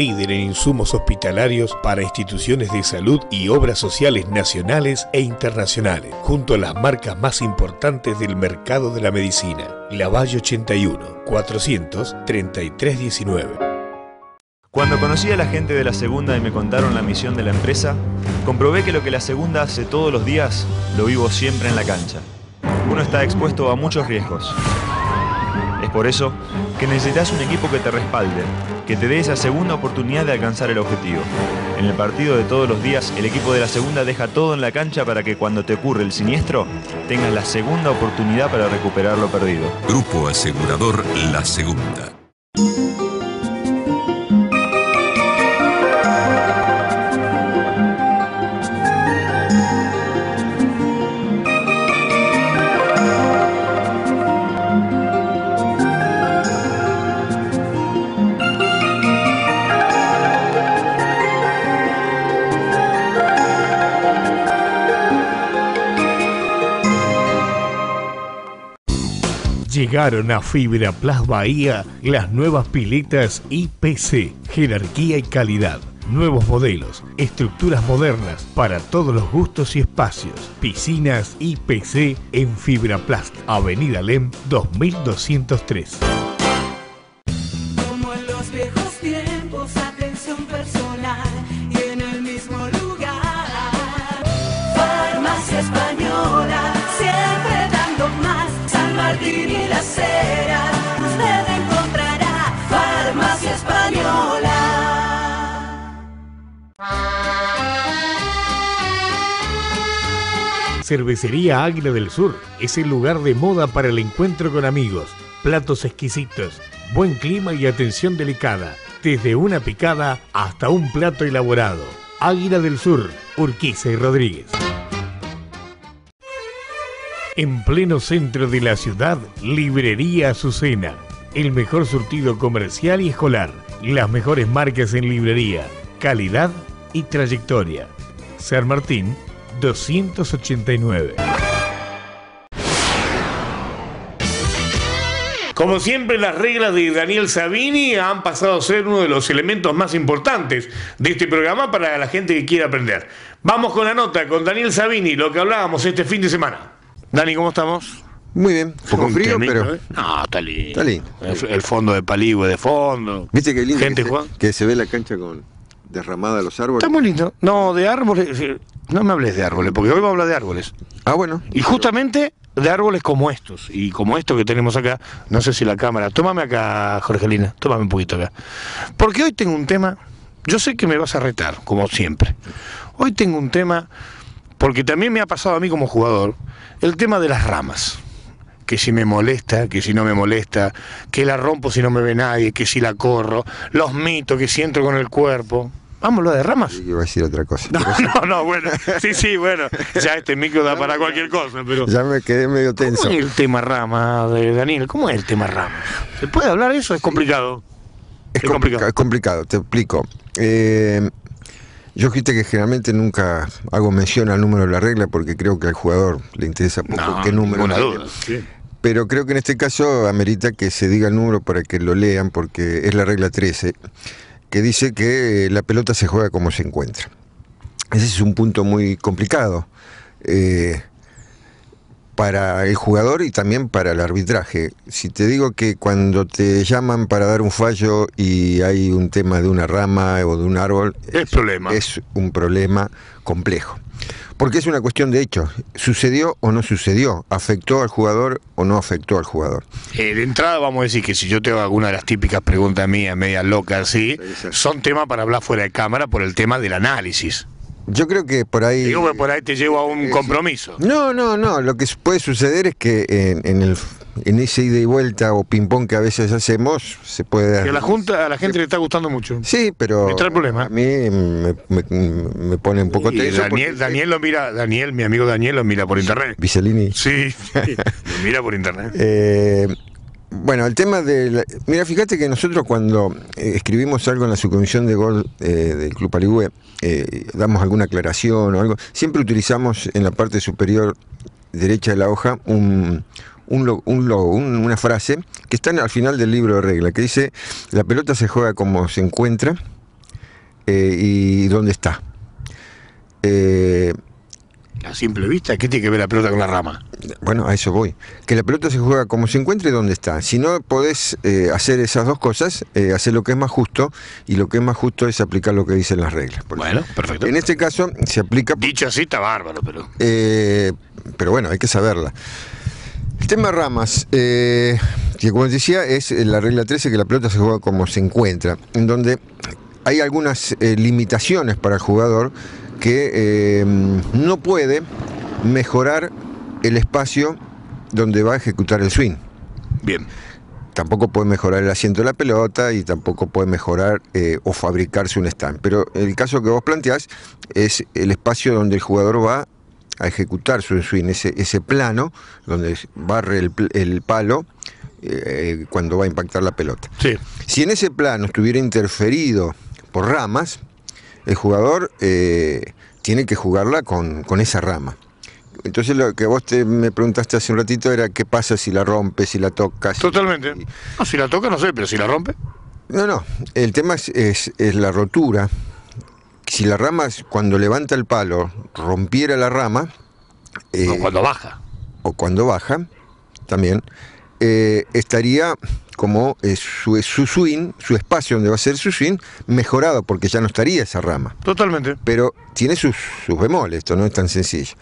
líder en insumos hospitalarios para instituciones de salud y obras sociales nacionales e internacionales, junto a las marcas más importantes del mercado de la medicina. Lavalle 81 43319. Cuando conocí a la gente de la segunda y me contaron la misión de la empresa, comprobé que lo que la segunda hace todos los días, lo vivo siempre en la cancha. Uno está expuesto a muchos riesgos, es por eso que necesitas un equipo que te respalde, que te dé esa segunda oportunidad de alcanzar el objetivo. En el partido de todos los días, el equipo de la segunda deja todo en la cancha para que cuando te ocurre el siniestro, tengas la segunda oportunidad para recuperar lo perdido. Grupo Asegurador La Segunda. Llegaron a Fibra Bahía las nuevas piletas IPC, jerarquía y calidad. Nuevos modelos, estructuras modernas para todos los gustos y espacios. Piscinas IPC en Fibra Avenida LEM 2203. Cervecería Águila del Sur es el lugar de moda para el encuentro con amigos. Platos exquisitos, buen clima y atención delicada, desde una picada hasta un plato elaborado. Águila del Sur, Urquiza y Rodríguez. En pleno centro de la ciudad, Librería Azucena. El mejor surtido comercial y escolar. Las mejores marcas en librería, calidad y trayectoria. San Martín 289. Como siempre, las reglas de Daniel Sabini han pasado a ser uno de los elementos más importantes de este programa para la gente que quiere aprender. Vamos con la nota con Daniel Sabini, lo que hablábamos este fin de semana. Dani, ¿cómo estamos? Muy bien, poco frío, pero. ¿eh? No, está lindo. Está lindo. El, fondo de paligüe de fondo. ¿Viste qué lindo gente, que, se, Juan? que se ve la cancha con derramada de los árboles? Está muy lindo. No, de árboles. Eh, no me hables de árboles, porque hoy va a hablar de árboles. Ah, bueno. Y justamente de árboles como estos, y como esto que tenemos acá, no sé si la cámara. Tómame acá, Jorgelina, tómame un poquito acá. Porque hoy tengo un tema, yo sé que me vas a retar, como siempre. Hoy tengo un tema, porque también me ha pasado a mí como jugador, el tema de las ramas. Que si me molesta, que si no me molesta, que la rompo si no me ve nadie, que si la corro, los mitos que si entro con el cuerpo. Vamos, lo de ramas. Sí, iba a decir otra cosa. No, no, bueno. Sí, sí, bueno. Ya este micro da para cualquier cosa, pero. Ya me quedé medio tenso. ¿Cómo es el tema rama, de Daniel? ¿Cómo es el tema rama? ¿Se puede hablar eso? Es complicado. Es, complicado. Es complicado, te explico. Eh, yo dijiste que generalmente nunca hago mención al número de la regla porque creo que al jugador le interesa poco qué número. duda. Pero creo que en este caso amerita que se diga el número para que lo lean porque es la regla 13 que dice que eh, la pelota se juega como se encuentra. Ese es un punto muy complicado eh, para el jugador y también para el arbitraje. Si te digo que cuando te llaman para dar un fallo y hay un tema de una rama o de un árbol, problema. es un problema complejo. Porque es una cuestión de hechos. ¿Sucedió o no sucedió? ¿Afectó al jugador o no afectó al jugador? Eh, de entrada vamos a decir que si yo te hago alguna de las típicas preguntas mías, media loca ¿sí? son temas para hablar fuera de cámara por el tema del análisis. Yo creo que por ahí. Digo que por ahí te llevo a un compromiso. No, no, no. Lo que puede suceder es que en, el en ese ida y vuelta o ping-pong que a veces hacemos, se puede... a la Junta, a la gente le está gustando mucho. Sí, pero... Está el problema. A mí me, pone un poco teso. Daniel, Daniel lo mira, Daniel, mi amigo Daniel lo mira por internet. Vicelini. Sí, mira por internet. eh, bueno, el tema de... Mira, fíjate que nosotros cuando eh, escribimos algo en la subcomisión de gol eh, del Club Arigüe, eh, damos alguna aclaración o algo, siempre utilizamos en la parte superior derecha de la hoja un, una frase que está al final del libro de regla, que dice, la pelota se juega como se encuentra y dónde está. A simple vista, ¿qué tiene que ver la pelota con la rama? Bueno, a eso voy. Que la pelota se juega como se encuentre y donde está. Si no podés eh, hacer esas dos cosas, eh, hacer lo que es más justo y lo que es más justo es aplicar lo que dicen las reglas. Bueno, perfecto. En este caso se aplica... Dicho así está bárbaro, pero... Eh, pero bueno, hay que saberla. El tema ramas, que como decía es la regla 13 que la pelota se juega como se encuentra, en donde hay algunas limitaciones para el jugador que eh, no puede mejorar el espacio donde va a ejecutar el swing. Bien. Tampoco puede mejorar el asiento de la pelota y tampoco puede mejorar eh, o fabricarse un stand. Pero el caso que vos planteás es el espacio donde el jugador va a ejecutar su swing, ese, plano donde barre el, palo eh, cuando va a impactar la pelota. Sí. Si en ese plano estuviera interferido por ramas, el jugador eh, tiene que jugarla con, esa rama. Entonces lo que vos me preguntaste hace un ratito era qué pasa si la rompes, si la tocas. Totalmente. Si, si la toca no sé, pero si la rompe. No, no. El tema es, la rotura. Si la rama, cuando levanta el palo, rompiera la rama. Eh, o cuando baja. O cuando baja, también. Eh, estaría como eh, su, eh, su, swing, su espacio donde va a ser su swing, mejorado, porque ya no estaría esa rama. Totalmente. Pero tiene sus, sus bemoles, esto no es tan sencillo.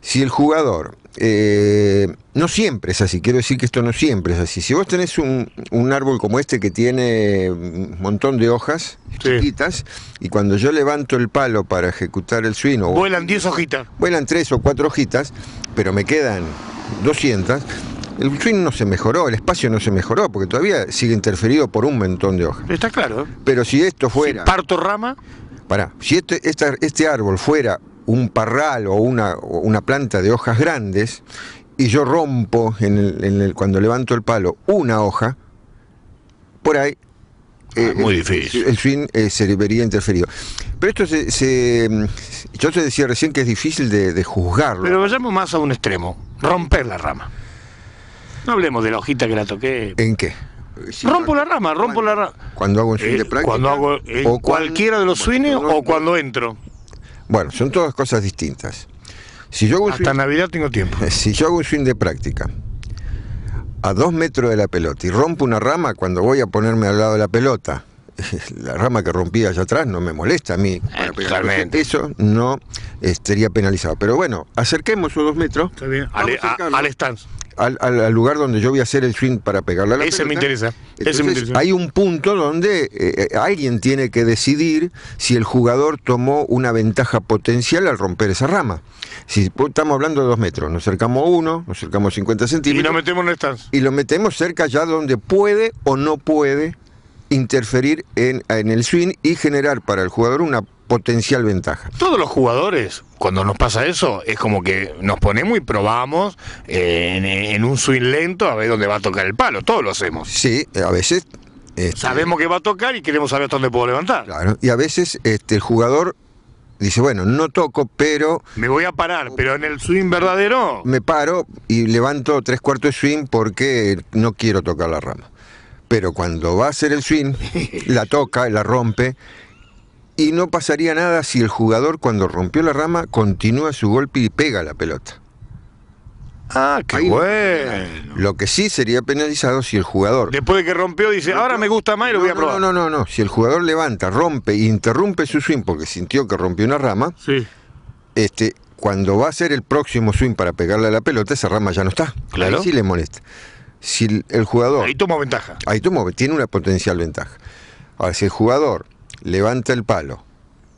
Si el jugador, eh, no siempre es así, quiero decir que esto no siempre es así. Si vos tenés un, árbol como este que tiene un montón de hojas y cuando yo levanto el palo para ejecutar el swing... vuelan 10 hojitas. Vuelan 3 o 4 hojitas, pero me quedan 200 el swing no se mejoró, el espacio no se mejoró, porque todavía sigue interferido por un montón de hojas. Está claro. ¿eh? Pero si esto fuera. Si parto rama. Pará, si este, este árbol fuera un parral o una, una planta de hojas grandes, y yo rompo en cuando levanto el palo una hoja, por ahí ah, eh, Muy eh, difícil. El, swing se vería interferido. Pero esto se, Yo te decía recién que es difícil de, de juzgarlo. Pero vayamos más a un extremo: romper la rama. No hablemos de la hojita que la toqué. ¿En qué? rompo la rama, rompo la rama. Cuando hago un swing de eh, práctica. Cuando hago eh, o cualquiera de los swings o cuando entro. Bueno, son todas cosas distintas. Si yo un Hasta Navidad tengo tiempo. Si yo hago un swing de práctica a dos metros de la pelota y rompo una rama cuando voy a ponerme al lado de la pelota, la rama que rompí allá atrás no me molesta a mí. Eh, eso no estaría penalizado. Pero bueno, acerquemos esos dos metros. bien. Al, a, al, lugar donde yo voy a hacer el swing para pegarle a la Ese Me interesa. Ese me interesa. Hay un punto donde eh, eh, alguien tiene que decidir si el jugador tomó una ventaja potencial al romper esa rama. Si estamos hablando de dos metros, nos acercamos uno, nos acercamos 50 centímetros. Y lo metemos en el Y lo metemos cerca ya donde puede o no puede interferir en el swing y generar para el jugador una potencial ventaja. Todos los jugadores, cuando nos pasa eso, es como que nos ponemos y probamos eh, en, un swing lento a ver dónde va a tocar el palo. Todos lo hacemos. Sí, a veces. Este, Sabemos que va a tocar y queremos saber hasta dónde puedo levantar. Claro, y a veces este, el jugador dice, bueno, no toco, pero... Me voy a parar, pero en el swing verdadero... Me paro y levanto tres cuartos de swing porque no quiero tocar la rama. Pero cuando va a hacer el swing, la toca, la rompe y no pasaría nada si el jugador cuando rompió la rama continúa su golpe y pega la pelota. Ah, qué bueno. Lo que sí sería penalizado si el jugador... Después de que rompió dice, ahora me gusta más y lo no, voy a probar. No, no, no, no. Si el jugador levanta, rompe e interrumpe su swing porque sintió que rompió una rama, sí. este, cuando va a ser el próximo swing para pegarle a la pelota, esa rama ya no está. Claro. Ahí sí le molesta. Si el jugador... Ahí toma ventaja. Ahí toma, tiene una potencial ventaja. Ahora, si el jugador levanta el palo.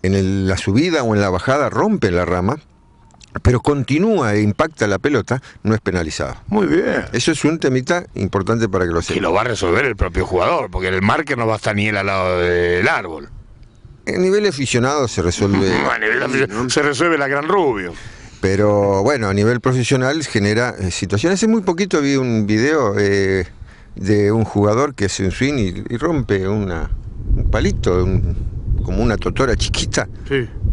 En la subida o en la bajada rompe la rama, pero continúa e impacta la pelota, no es penalizado. Muy bien. Eso es un temita importante para que lo sepa. Y lo va a resolver el propio jugador, porque el marque no va a estar ni el al lado del árbol. A nivel aficionado se resuelve. Mm. se resuelve la gran rubio. Pero bueno, a nivel profesional genera eh, situaciones. Hace muy poquito vi un video eh, de un jugador que hace un swing y rompe una, un palito, como una totora chiquita,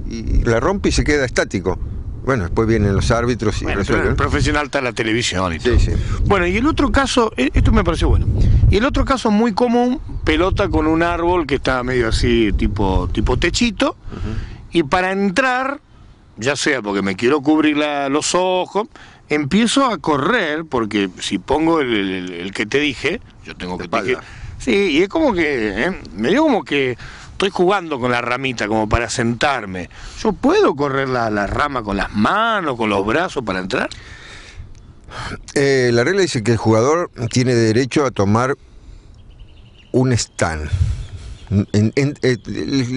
y la rompe y se queda estático. Bueno, después vienen los árbitros y resuelven. El profesional está la televisión y todo. Sí, Bueno, y el otro caso, eh, esto me pareció bueno. Y el otro caso muy común, pelota con un árbol que está medio así, tipo, tipo techito, y para entrar, ya sea porque me quiero cubrir los ojos, empiezo a correr, porque si pongo el, que te dije, yo tengo que Sí, y es como que, eh, me dio como que estoy jugando con la ramita como para sentarme. ¿Yo puedo correr la, rama con las manos, con los brazos para entrar? Eh, la regla dice que el jugador tiene derecho a tomar un stand. Eh,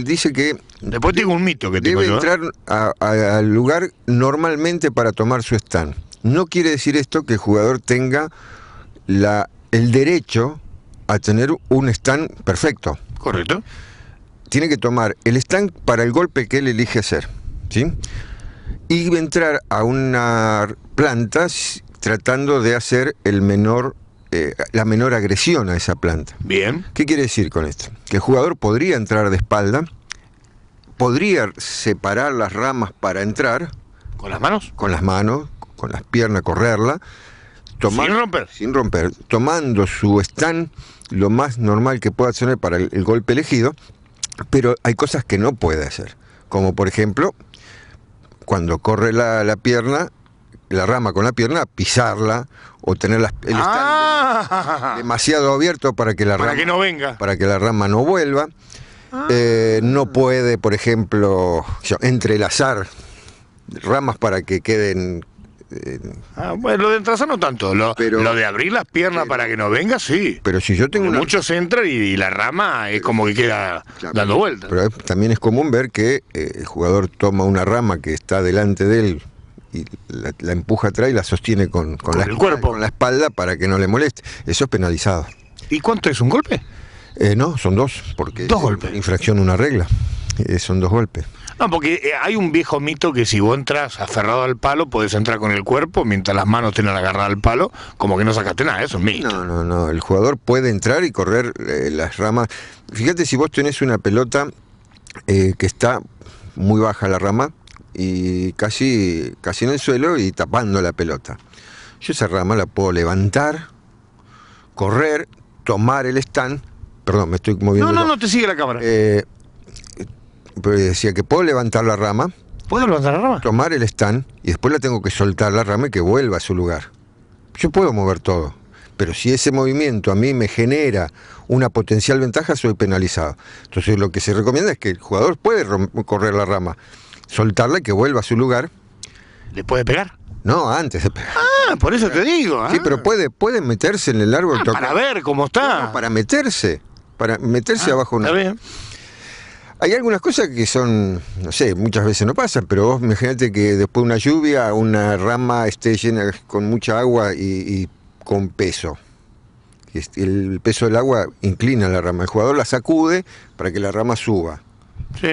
dice que... Después tengo un mito que tengo entrar al lugar normalmente para tomar su stand. No quiere decir esto que el jugador tenga la, el derecho a tener un stand perfecto. Correcto. Tiene que tomar el stand para el golpe que él elige hacer. ¿sí? Y entrar a una planta tratando de hacer el menor, eh, la menor agresión a esa planta. Bien. ¿Qué quiere decir con esto? Que el jugador podría entrar de espalda, podría separar las ramas para entrar. ¿Con las manos? Con las manos, con las piernas, correrla sin romper. Sin romper. Tomando su stand lo más normal que pueda hacer para el, golpe elegido, pero hay cosas que no puede hacer. Como por ejemplo, cuando corre la, pierna, la rama con la pierna, pisarla o tener el stand ah. demasiado abierto para que la rama. Que no venga. Para que la rama no vuelva. Eh, no ah. puede, por ejemplo, entrelazar ramas para que queden ah, bueno, lo de entrasar no tanto, lo, de abrir las piernas para que no venga, sí. Pero si yo tengo... Una... Muchos entran y, la rama es como que queda dando vueltas. Pero también es común ver que eh, el jugador toma una rama que está delante de él y la, empuja atrás y la sostiene con, la, espalda para que no le moleste. Eso es penalizado. ¿Y cuánto es un golpe? Eh, no, son dos, porque dos golpes. infracción una regla. Eh, son dos golpes. No, porque eh, hay un viejo mito que si vos entras aferrado al palo, puedes entrar con el cuerpo mientras las manos tienen agarrada al palo, como que no sacaste nada, eso es mito. No, no, no, el jugador puede entrar y correr eh, las ramas. Fíjate si vos tenés una pelota eh, que está muy baja la rama y casi, casi en el suelo y tapando la pelota. Yo esa rama la puedo levantar, correr, tomar el stand. Perdón, me estoy moviendo. No, no, no, te sigue la cámara. Pero decía que puedo levantar la rama. ¿Puedo levantar la rama? Tomar el stand y después la tengo que soltar la rama y que vuelva a su lugar. Yo puedo mover todo. Pero si ese movimiento a mí me genera una potencial ventaja, soy penalizado. Entonces lo que se recomienda es que el jugador puede correr la rama, soltarla y que vuelva a su lugar. ¿Le puede pegar? No, antes de pegar. Ah, por eso te digo. Sí, pero ah. puede, puede meterse en el árbol. Ah, para ver cómo está. para meterse. Para meterse ah, abajo Está bien. Hay algunas cosas que son, no sé, muchas veces no pasan, pero vos imagínate que después de una lluvia una rama esté llena con mucha agua y, y con peso. El peso del agua inclina la rama, el jugador la sacude para que la rama suba. Sí.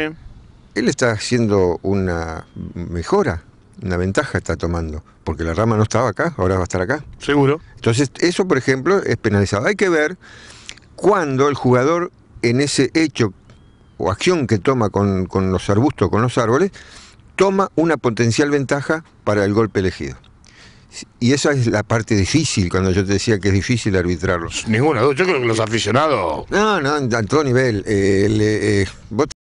Él está haciendo una mejora, una ventaja está tomando, porque la rama no estaba acá, ahora va a estar acá. Seguro. Entonces, eso, por ejemplo, es penalizado. Hay que ver cuándo el jugador en ese hecho o acción que toma con, los arbustos, con los árboles, toma una potencial ventaja para el golpe elegido. Y esa es la parte difícil, cuando yo te decía que es difícil arbitrarlos. Ninguna duda, yo creo que los aficionados... No, no, a todo nivel. Eh, eh,